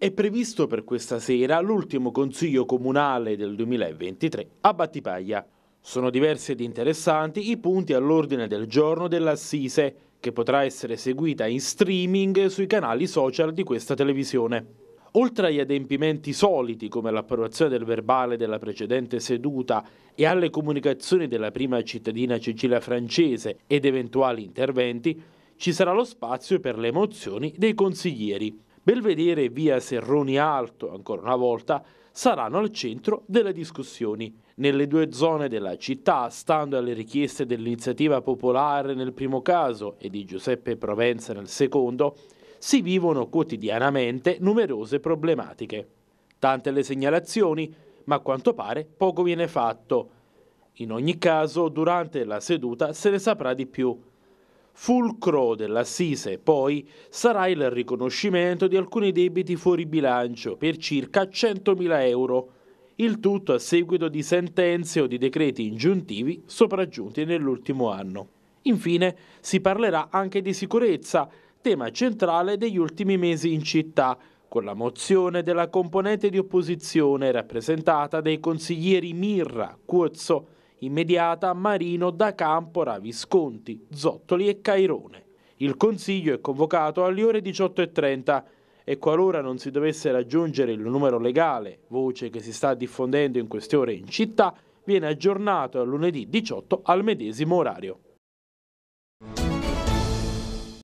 È previsto per questa sera l'ultimo Consiglio Comunale del 2023 a Battipaglia. Sono diversi ed interessanti i punti all'ordine del giorno dell'Assise, che potrà essere seguita in streaming sui canali social di questa televisione. Oltre agli adempimenti soliti come l'approvazione del verbale della precedente seduta e alle comunicazioni della prima cittadina Cecilia Francese ed eventuali interventi, ci sarà lo spazio per le emozioni dei consiglieri. Belvedere e via Serroni Alto, ancora una volta, saranno al centro delle discussioni. Nelle due zone della città, stando alle richieste dell'iniziativa popolare nel primo caso e di Giuseppe Provenza nel secondo, si vivono quotidianamente numerose problematiche. Tante le segnalazioni, ma a quanto pare poco viene fatto. In ogni caso, durante la seduta se ne saprà di più. Fulcro dell'assise, poi, sarà il riconoscimento di alcuni debiti fuori bilancio per circa 100.000 euro, il tutto a seguito di sentenze o di decreti ingiuntivi sopraggiunti nell'ultimo anno. Infine, si parlerà anche di sicurezza, tema centrale degli ultimi mesi in città, con la mozione della componente di opposizione rappresentata dai consiglieri Mirra, Cuozzo, immediata Marino da Campora, Visconti, Zottoli e Cairone. Il Consiglio è convocato alle ore 18.30 e qualora non si dovesse raggiungere il numero legale, voce che si sta diffondendo in queste ore in città, viene aggiornato a lunedì 18 al medesimo orario.